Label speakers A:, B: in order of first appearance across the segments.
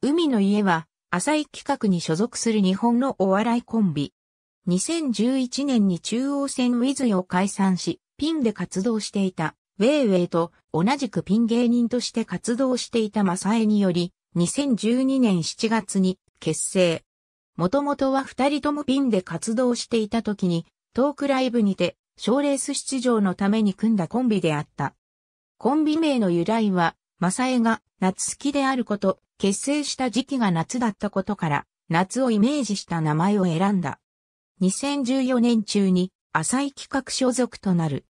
A: 海の家は、浅井企画に所属する日本のお笑いコンビ。2011年に中央線ウィズを解散し、ピンで活動していた、ウェイウェイと同じくピン芸人として活動していたマサエにより、2012年7月に結成。もともとは二人ともピンで活動していた時に、トークライブにて、賞レース出場のために組んだコンビであった。コンビ名の由来は、正江が夏好きであること、結成した時期が夏だったことから、夏をイメージした名前を選んだ。2014年中に、浅井企画所属となる。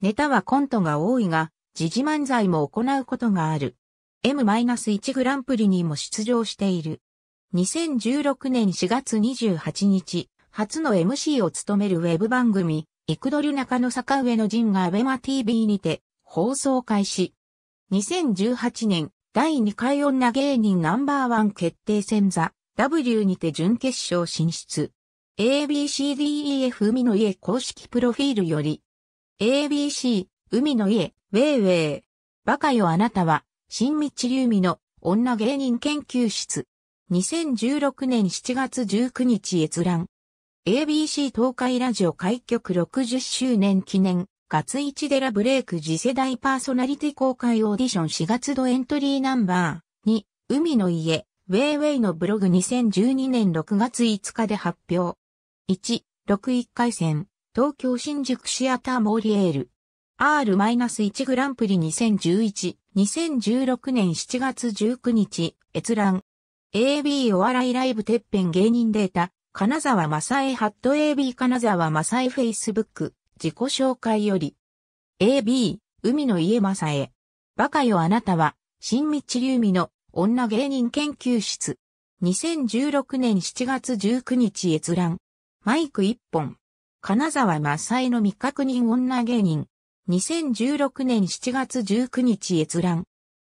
A: ネタはコントが多いが、時事漫才も行うことがある。M-1 グランプリにも出場している。2016年4月28日、初の MC を務めるウェブ番組、イクドル中野坂上の陣がアベマ TV にて放送開始。2018年、第2回女芸人ナンバーワン決定戦座 W にて準決勝進出。ABCDEF 海の家公式プロフィールより。ABC、海の家、ウェイウェイ。バカよあなたは、新道流美の女芸人研究室。2016年7月19日閲覧。ABC 東海ラジオ開局60周年記念。ガツイチデラブレイク次世代パーソナリティ公開オーディション4月度エントリーナンバー2、海の家、ウェイウェイのブログ2012年6月5日で発表。1、61回戦、東京新宿シアターモーリエール。R-1 グランプリ2011、2016年7月19日、閲覧。AB お笑いライブてっぺん芸人データ、金沢正恵ハット AB 金沢正恵 f フェイスブック。自己紹介より。AB、海の家正へ。バカよあなたは、新道流美の女芸人研究室。2016年7月19日閲覧。マイク1本。金沢正江の未確認女芸人。2016年7月19日閲覧。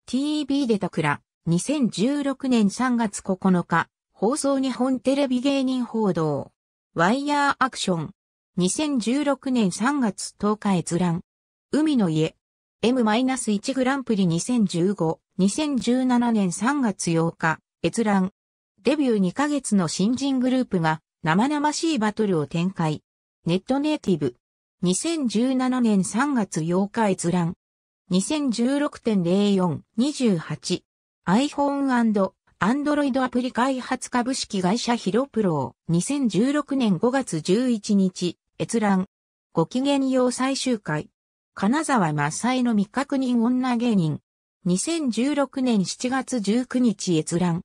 A: TV でたくら。2016年3月9日。放送日本テレビ芸人報道。ワイヤーアクション。2016年3月10日閲覧。海の家。M-1 グランプリ2015、2017年3月8日、閲覧。デビュー2ヶ月の新人グループが生々しいバトルを展開。ネットネイティブ。2017年3月8日閲覧。2016.04-28。iPhone& Android アプリ開発株式会社ヒロプロ2016年5月11日。閲覧。ご機嫌よう最終回。金沢マサイの未確認女芸人。2016年7月19日閲覧。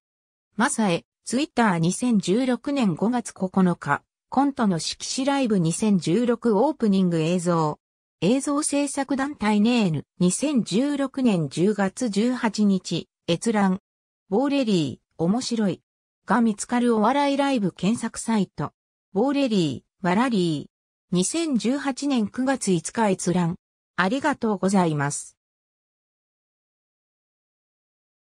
A: マサエ、ツイッター2016年5月9日。コントの色紙ライブ2016オープニング映像。映像制作団体ネーヌ2016年10月18日。閲覧。ボーレリー、面白い。が見つかるお笑いライブ検索サイト。ボーレリー、ワラリー、2018年9月5日閲覧。ありがとうございます。